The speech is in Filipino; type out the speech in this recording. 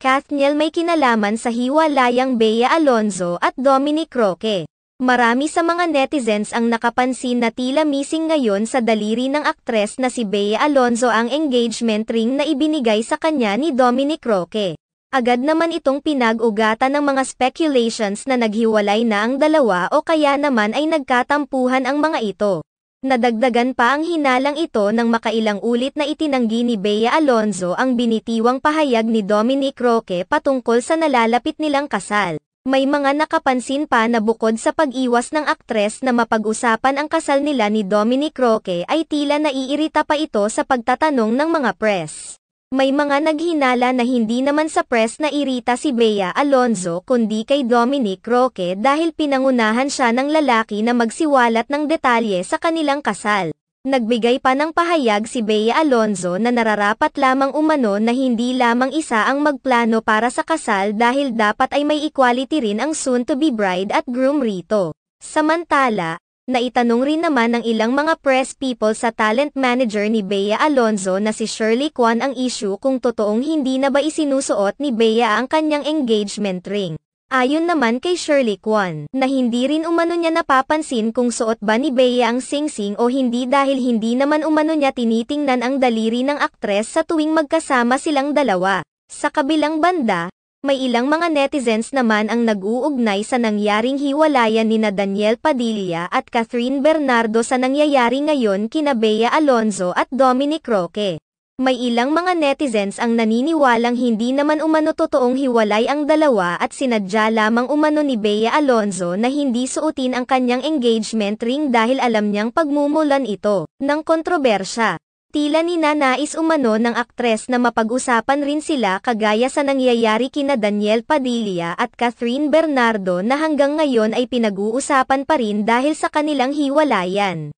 Cathniel may kinalaman sa hiwalayang Bea Alonzo at Dominic Roque. Marami sa mga netizens ang nakapansin na tila missing ngayon sa daliri ng aktres na si Bea Alonzo ang engagement ring na ibinigay sa kanya ni Dominic Roque. Agad naman itong pinag-ugatan ng mga speculations na naghiwalay na ang dalawa o kaya naman ay nagkatampuhan ang mga ito. Nadagdagan pa ang hinalang ito ng makailang ulit na itinanggi ni Bea Alonzo ang binitiwang pahayag ni Dominic Roque patungkol sa nalalapit nilang kasal. May mga nakapansin pa na bukod sa pag-iwas ng aktres na mapag-usapan ang kasal nila ni Dominic Roque ay tila naiirita pa ito sa pagtatanong ng mga press. May mga naghinala na hindi naman sa press na irita si Bea Alonzo kundi kay Dominic Roque dahil pinangunahan siya ng lalaki na magsiwalat ng detalye sa kanilang kasal. Nagbigay pa ng pahayag si Bea Alonzo na nararapat lamang umano na hindi lamang isa ang magplano para sa kasal dahil dapat ay may equality rin ang soon-to-be bride at groom rito. Samantala, Naitanong rin naman ng ilang mga press people sa talent manager ni Bea Alonzo na si Shirley Kwan ang issue kung totoong hindi na ba isinusuot ni Bea ang kanyang engagement ring. Ayon naman kay Shirley Kwan, na hindi rin umano niya napapansin kung suot ba ni Bea ang singsing -sing o hindi dahil hindi naman umano niya tinitingnan ang daliri ng aktres sa tuwing magkasama silang dalawa. Sa kabilang banda, may ilang mga netizens naman ang nag-uugnay sa nangyaring hiwalayan ni na Daniel Padilla at Catherine Bernardo sa nangyayari ngayon kina Bea Alonzo at Dominic Roque. May ilang mga netizens ang naniniwalang hindi naman umano totoong hiwalay ang dalawa at sinadya lamang umano ni Bea Alonzo na hindi suotin ang kanyang engagement ring dahil alam niyang pagmumulan ito ng kontrobersya. Tila ni nanais umano ng aktres na mapag-usapan rin sila kagaya sa nangyayari kina Daniel Padilla at Catherine Bernardo na hanggang ngayon ay pinag-uusapan pa rin dahil sa kanilang hiwalayan.